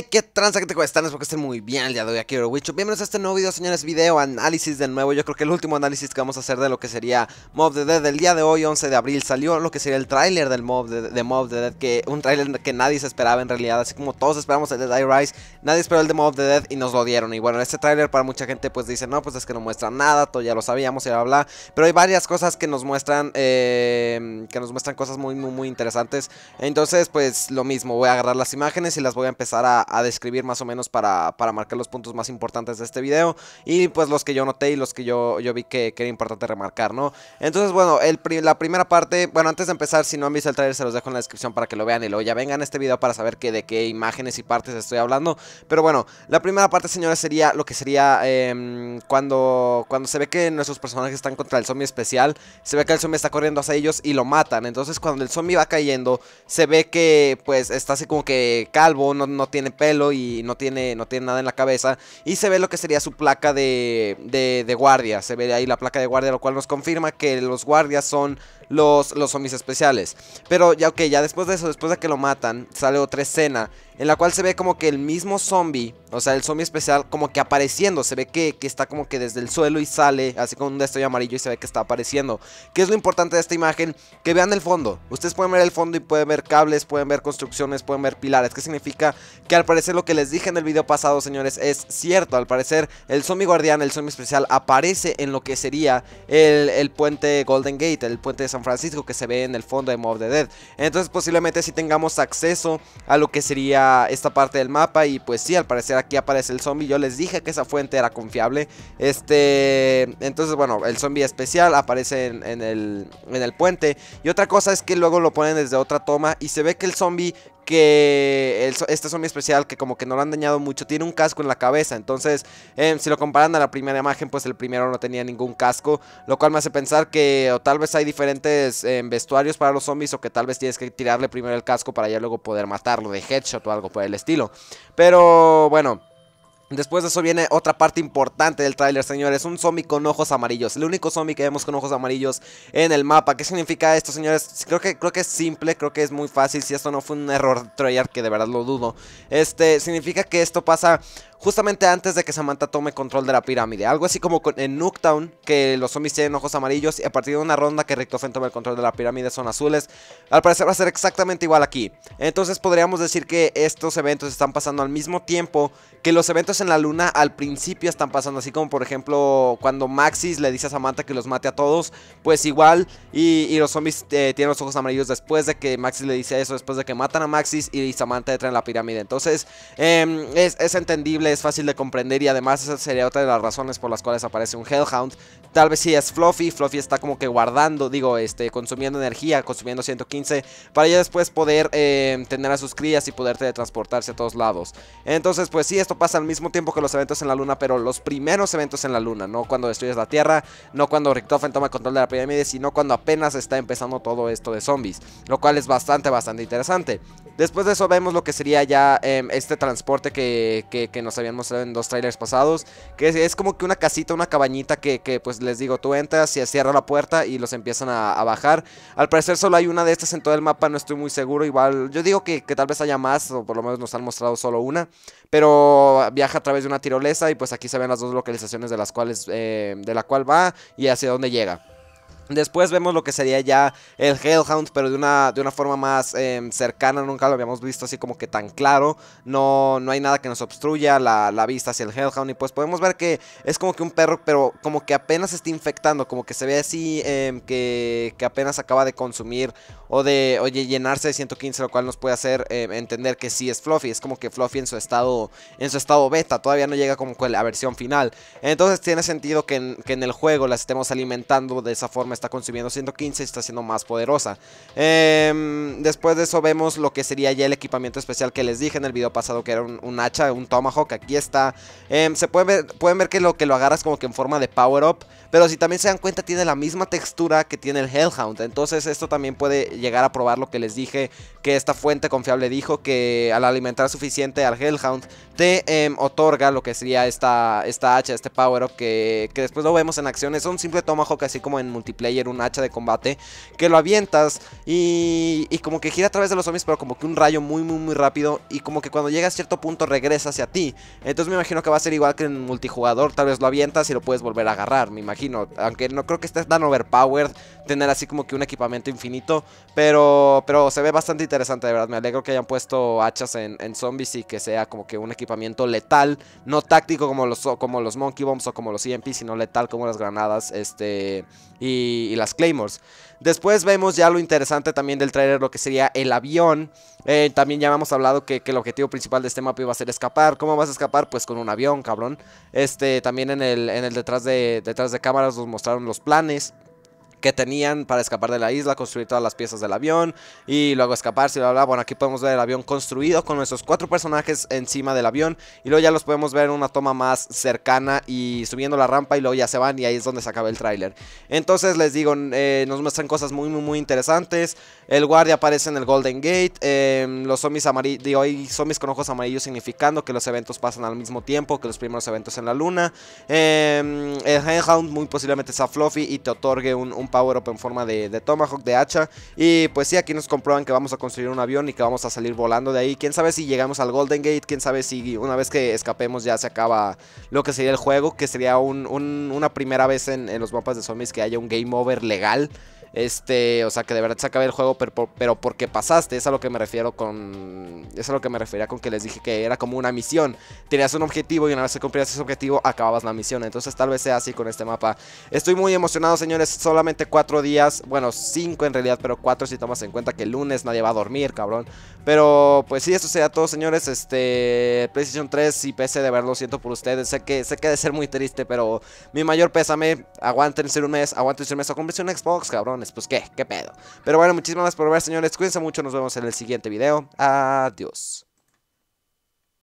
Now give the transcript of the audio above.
they Que tranza que te cuesta espero que estén muy bien el día de hoy aquí, Bienvenidos a este nuevo video, señores, video análisis de nuevo. Yo creo que el último análisis que vamos a hacer de lo que sería Mob the Dead El día de hoy, 11 de abril, salió lo que sería el tráiler del Mob de, the Dead, que un tráiler que nadie se esperaba en realidad, así como todos esperamos el de Die Rise, nadie esperó el de Mob the Dead y nos lo dieron. Y bueno, este tráiler para mucha gente pues dice, no, pues es que no muestra nada, todo ya lo sabíamos y bla bla, pero hay varias cosas que nos muestran, em, que nos muestran cosas muy muy muy interesantes. Entonces, pues lo mismo, voy a agarrar las imágenes y las voy a empezar a a, describir más o menos para, para, marcar los puntos más importantes de este video y pues los que yo noté y los que yo, yo vi que, era importante remarcar, ¿no? Entonces, bueno, el, la primera parte, bueno, antes de empezar, si no han visto el trailer se los dejo en la descripción para que lo vean y lo ya vengan a este video para saber de qué imágenes y partes estoy hablando, pero bueno, la primera parte, señores, sería lo que sería em, cuando, cuando se ve que nuestros personajes están contra el zombie especial, se ve que el zombie está corriendo hacia ellos y lo matan, entonces cuando el zombie va cayendo, se ve que pues está así como que calvo, no, no tiene pelo, y no tiene, no tiene nada en la cabeza. Y se ve lo que sería su placa de, de, de guardia. Se ve ahí la placa de guardia, lo cual nos confirma que los guardias son los, los zombies especiales. Pero ya, ok, ya después de eso, después de que lo matan, sale otra escena en la cual se ve como que el mismo zombie, o sea, el zombie especial, como que apareciendo. Se ve que, está como que desde el suelo y sale, así con un destello amarillo y se ve que está apareciendo. ¿Qué es lo importante de esta imagen? Que vean el fondo. Ustedes pueden ver el fondo y pueden ver cables, pueden ver construcciones, pueden ver pilares. ¿Qué significa? Que al parecer lo que les dije en el video pasado, señores, es cierto. Al parecer, el zombie guardián, el zombie especial, aparece en lo que sería el, el puente Golden Gate, el puente de San Francisco que se ve en el fondo de Mob the Dead. Entonces posiblemente si tengamos acceso a lo que sería esta parte del mapa y pues sí, al parecer aquí aparece el zombie. Yo les dije que esa fuente era confiable. Este, entonces bueno, el zombie especial aparece en, en, el, en el puente. Y otra cosa es que luego lo ponen desde otra toma y se ve que el zombie que este zombie especial que como que no lo han dañado mucho tiene un casco en la cabeza. Entonces, em, si lo comparan a la primera imagen, pues el primero no tenía ningún casco. Lo cual me hace pensar que o tal vez hay diferentes em, vestuarios para los zombies o que tal vez tienes que tirarle primero el casco para ya luego poder matarlo de headshot o algo por el estilo. Pero bueno. Después de eso viene otra parte importante del tráiler, señores, un zombie con ojos amarillos, el único zombie que vemos con ojos amarillos en el mapa. ¿Qué significa esto, señores? Creo que, creo que es simple, creo que es muy fácil, si esto no fue un error trailer que de verdad lo dudo. Este, significa que esto pasa justamente antes de que Samantha tome control de la pirámide. Algo así como en Nuketown, que los zombies tienen ojos amarillos y a partir de una ronda que Richtofen tome el control de la pirámide son azules. Al parecer va a ser exactamente igual aquí. Entonces podríamos decir que estos eventos están pasando al mismo tiempo que los eventos en la luna al principio están pasando, así como por ejemplo cuando Maxis le dice a Samantha que los mate a todos, pues igual, y, los zombies eh, tienen los ojos amarillos después de que Maxis le dice eso, después de que matan a Maxis y Samantha entra en la pirámide. Entonces, em, es, entendible, es fácil de comprender y además esa sería otra de las razones por las cuales aparece un Hellhound. Tal vez si es Fluffy, Fluffy está como que guardando, digo, este, consumiendo energía, consumiendo 115, para ya después poder em, tener a sus crías y poder teletransportarse a todos lados. Entonces, pues si, esto pasa al mismo tiempo que los eventos en la luna, pero los primeros eventos en la luna, no cuando destruyes la Tierra, no cuando Richtofen toma control de la pirámide, sino cuando apenas está empezando todo esto de zombies, lo cual es bastante, bastante interesante. Después de eso vemos lo que sería ya em, este transporte que, que, nos habían mostrado en dos trailers pasados, que es, como que una casita, una cabañita que, pues les digo, tú entras y cierras la puerta y los empiezan a, bajar. Al parecer solo hay una de estas en todo el mapa, no estoy muy seguro, igual yo digo que, que tal vez haya más, o por lo menos nos han mostrado solo una, pero viaja a través de una tirolesa y pues aquí se ven las dos localizaciones de las cuales, eh, de la cual va y hacia dónde llega. Después vemos lo que sería ya el Hellhound, pero de una, de una forma más em, cercana, nunca lo habíamos visto así como que tan claro, no, no hay nada que nos obstruya la, vista hacia el Hellhound y pues podemos ver que es como que un perro, pero como que apenas está infectando, como que se ve así em, que, apenas acaba de consumir o de oye, llenarse de 115, lo cual nos puede hacer em, entender que sí es Fluffy, es como que Fluffy en su estado, en su estado beta, todavía no llega como con la versión final, entonces tiene sentido que en, que en el juego la estemos alimentando de esa forma está consumiendo 115 y está siendo más poderosa. Em, después de eso vemos lo que sería ya el equipamiento especial que les dije en el video pasado que era un, hacha, un tomahawk. Aquí está. Em, se pueden ver, pueden ver que lo que lo agarras como que en forma de power up. Pero si también se dan cuenta tiene la misma textura que tiene el Hellhound. Entonces esto también puede llegar a probar lo que les dije. Que esta fuente confiable dijo que al alimentar suficiente al Hellhound te em, otorga lo que sería esta, esta hacha, este power up que, que después lo vemos en acciones. Es un simple tomahawk así como en multiplayer en un hacha de combate que lo avientas y, como que gira a través de los zombies, pero como que un rayo muy, muy, muy rápido y como que cuando llega a cierto punto regresa hacia ti. Entonces me imagino que va a ser igual que en multijugador, tal vez lo avientas y lo puedes volver a agarrar, me imagino. Aunque no creo que esté tan overpowered tener así como que un equipamiento infinito, pero, pero se ve bastante interesante, de verdad. Me alegro que hayan puesto hachas en, zombies y que sea como que un equipamiento letal, no táctico como los, como los Monkey Bombs o como los EMP, sino letal como las granadas, este... Y y, las claymores. Después vemos ya lo interesante también del trailer, lo que sería el avión. Eh, también ya hemos hablado que, el objetivo principal de este mapa iba a ser escapar. ¿Cómo vas a escapar? Pues con un avión, cabrón. Este, también en el, detrás, de, detrás de cámaras nos mostraron los planes que tenían para escapar de la isla, construir todas las piezas del avión y luego escaparse, bla, bla. Bueno, aquí podemos ver el avión construido con nuestros cuatro personajes encima del avión y luego ya los podemos ver en una toma más cercana y subiendo la rampa y luego ya se van y ahí es donde se acaba el tráiler. Entonces les digo, eh, nos muestran cosas muy, muy, muy interesantes. El guardia aparece en el Golden Gate, em, los zombies amarillos, digo, hay zombies con ojos amarillos significando que los eventos pasan al mismo tiempo que los primeros eventos en la luna. Em, el Handhound muy posiblemente sea Fluffy y te otorgue un power-up en forma de, Tomahawk, de hacha. Y pues sí, aquí nos comprueban que vamos a construir un avión y que vamos a salir volando de ahí. Quién sabe si llegamos al Golden Gate, quién sabe si una vez que escapemos ya se acaba lo que sería el juego, que sería una primera vez en, los mapas de zombies que haya un game over legal. Este, o sea, que de verdad se acabe el juego, pero, pero, porque pasaste, es a lo que me refiero con. Es a lo que me refería con que les dije que era como una misión. Tenías un objetivo y una vez que cumplías ese objetivo, acababas la misión. Entonces, tal vez sea así con este mapa. Estoy muy emocionado, señores. Solamente cuatro días, bueno, cinco en realidad, pero cuatro si tomas en cuenta que el lunes nadie va a dormir, cabrón. Pero pues si eso sea todo, señores. Este, PlayStation 3 y PC de verlo, siento por ustedes. Sé que, sé que de ser muy triste, pero mi mayor pésame, aguanten ser un mes, aguántense un mes o comprense un Xbox, cabrones. Pues qué, qué pedo. Pero bueno, muchísimas gracias por ver, señores. Cuídense mucho, nos vemos en el siguiente video. Adiós.